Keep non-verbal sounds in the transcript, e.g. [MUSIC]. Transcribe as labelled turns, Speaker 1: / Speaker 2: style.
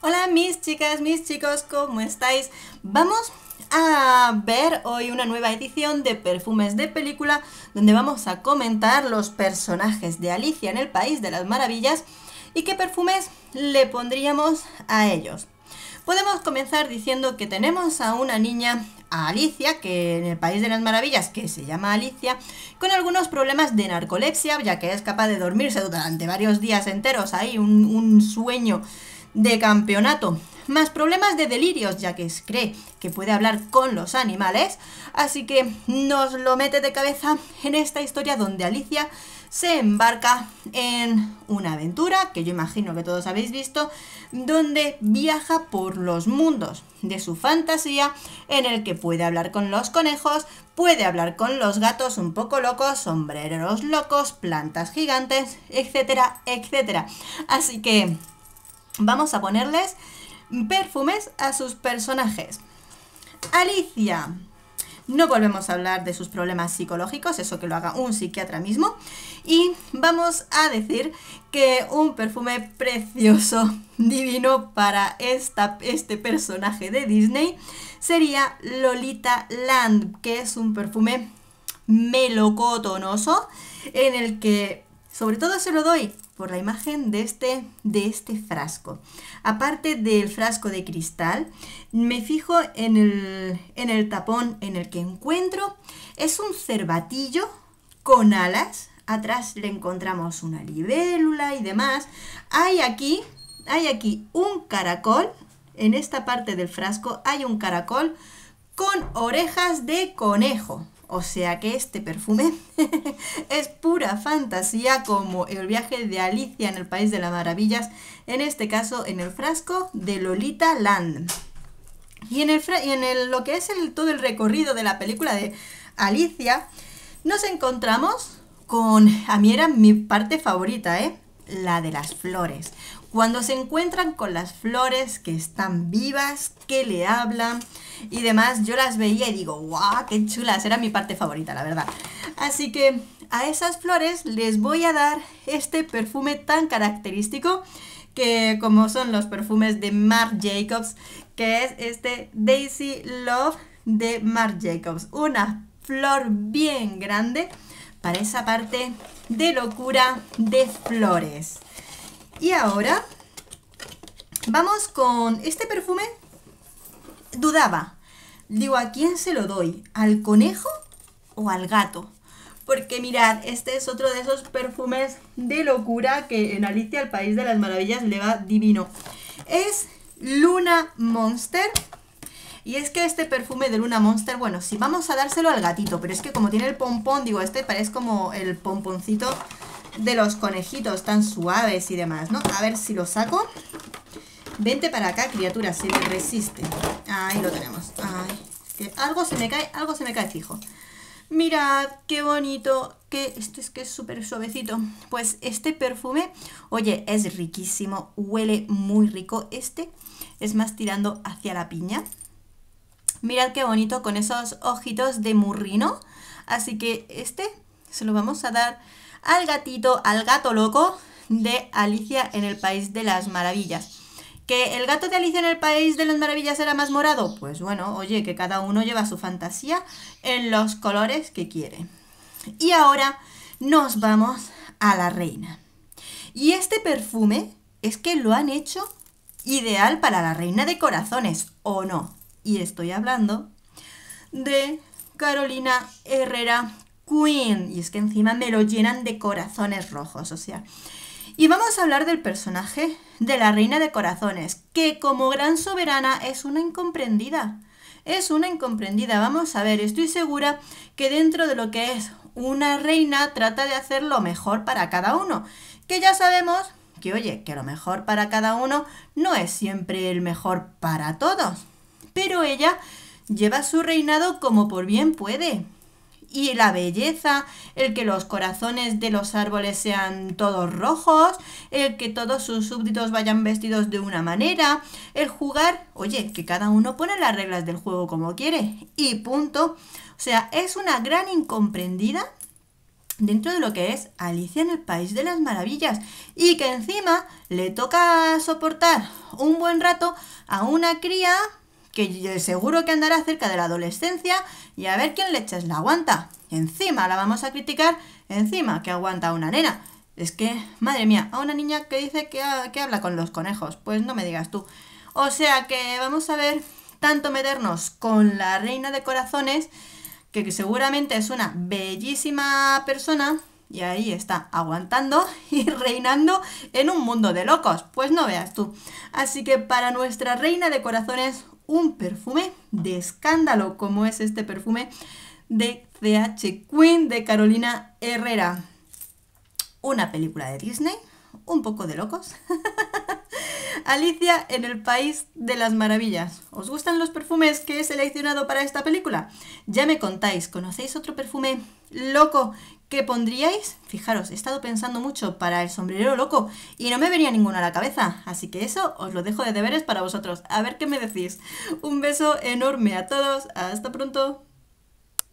Speaker 1: Hola mis chicas, mis chicos, ¿cómo estáis? Vamos a ver hoy una nueva edición de Perfumes de Película donde vamos a comentar los personajes de Alicia en el País de las Maravillas y qué perfumes le pondríamos a ellos. Podemos comenzar diciendo que tenemos a una niña, a Alicia, que en el País de las Maravillas, que se llama Alicia, con algunos problemas de narcolepsia, ya que es capaz de dormirse durante varios días enteros, hay un, un sueño de campeonato. Más problemas de delirios, ya que cree que puede hablar con los animales. Así que nos lo mete de cabeza en esta historia donde Alicia se embarca en una aventura que yo imagino que todos habéis visto, donde viaja por los mundos de su fantasía, en el que puede hablar con los conejos, puede hablar con los gatos un poco locos, sombreros locos, plantas gigantes, etcétera, etcétera. Así que Vamos a ponerles perfumes a sus personajes. Alicia. No volvemos a hablar de sus problemas psicológicos, eso que lo haga un psiquiatra mismo. Y vamos a decir que un perfume precioso, [LAUGHS] divino para esta, este personaje de Disney sería Lolita Land, que es un perfume melocotonoso en el que sobre todo se lo doy por la imagen de este, de este frasco. Aparte del frasco de cristal, me fijo en el, tapón en el que encuentro. Es un cervatillo con alas. Atrás le encontramos una libélula y demás. Hay aquí, hay aquí un caracol. En esta parte del frasco hay un caracol con orejas de conejo. O sea que este perfume [LAUGHS] es pura fantasía como el viaje de Alicia en el País de las Maravillas, en este caso en el frasco de Lolita Land. Y en, el, en lo que es el, todo el recorrido de la película de Alicia, nos encontramos con, a mí era mi parte favorita, ¿eh? la de las flores. Cuando se encuentran con las flores que están vivas, que le hablan, y demás, yo las veía y digo, ¡guau! ¡Qué chulas! Era mi parte favorita, la verdad. Así que a esas flores les voy a dar este perfume tan característico que como son los perfumes de Marc Jacobs, que es este Daisy Love de Marc Jacobs. Una flor bien grande para esa parte de locura de flores. Y ahora vamos con este perfume dudaba. Digo, ¿a quién se lo doy? ¿Al conejo o al gato? Porque mirad, este es otro de esos perfumes de locura que en Alicia, el País de las Maravillas, le va divino. Es Luna Monster. Y es que este perfume de Luna Monster, bueno, sí, vamos a dárselo al gatito, pero es que como tiene el pompón, digo, este parece como el pomponcito de los conejitos tan suaves y demás, ¿no? A ver si lo saco. Vente para acá, criatura, se me resiste. Ahí lo tenemos. que algo se me cae, algo se me cae fijo. Mirad, qué bonito, que este es que es súper suavecito. Pues este perfume, oye, es riquísimo, huele muy rico. Este es más tirando hacia la piña. Mirad qué bonito con esos ojitos de murrino. Así que este se lo vamos a dar al gatito, al gato loco de Alicia en el País de las Maravillas. ¿Que el gato de Alicia en el País de las Maravillas era más morado? Pues bueno, oye, que cada uno lleva su fantasía en los colores que quiere. Y ahora nos vamos a la reina. Y este perfume es que lo han hecho ideal para la reina de corazones, ¿o no? Y estoy hablando de Carolina Herrera Queen. Y es que encima me lo llenan de corazones rojos, o sea, y vamos a hablar del personaje de la Reina de Corazones, que como gran soberana es una incomprendida. Es una incomprendida, vamos a ver, estoy segura que dentro de lo que es una reina trata de hacer lo mejor para cada uno, que ya sabemos que oye, que lo mejor para cada uno no es siempre el mejor para todos. Pero ella lleva su reinado como por bien puede y la belleza, el que los corazones de los árboles sean todos rojos, el que todos sus súbditos vayan vestidos de una manera, el jugar, oye, que cada uno pone las reglas del juego como quiere y punto. O sea, es una gran incomprendida dentro de lo que es Alicia en el País de las Maravillas y que encima le toca soportar un buen rato a una cría que seguro que andará cerca de la adolescencia y a ver quién le leches la aguanta. Encima la vamos a criticar, encima que aguanta una nena. Es que, madre mía, a una niña que dice que, que habla con los conejos, pues no me digas tú. O sea que vamos a ver tanto meternos con la reina de corazones, que seguramente es una bellísima persona, y ahí está, aguantando [LAUGHS] y reinando en un mundo de locos. Pues no veas tú. Así que para nuestra reina de corazones, un perfume de escándalo, como es este perfume de CH Queen de Carolina Herrera. Una película de Disney, un poco de locos. [LAUGHS] Alicia en el País de las Maravillas. ¿Os gustan los perfumes que he seleccionado para esta película? Ya me contáis, ¿conocéis otro perfume loco ¿Qué pondríais? Fijaros, he estado pensando mucho para el sombrerero loco y no me venía ninguna a la cabeza, así que eso os lo dejo de deberes para vosotros. A ver qué me decís. Un beso enorme a todos, hasta pronto.